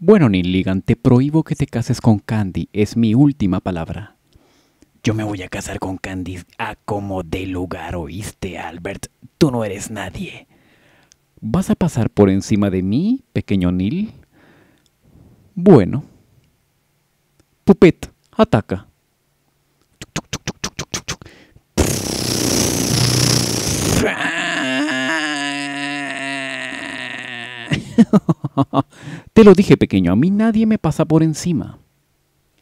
Bueno, nil, te prohíbo que te cases con Candy. Es mi última palabra. Yo me voy a casar con Candy a como de lugar, oíste, Albert. Tú no eres nadie. ¿Vas a pasar por encima de mí, pequeño Nil? Bueno. Pupet, ataca. Te lo dije pequeño, a mí nadie me pasa por encima.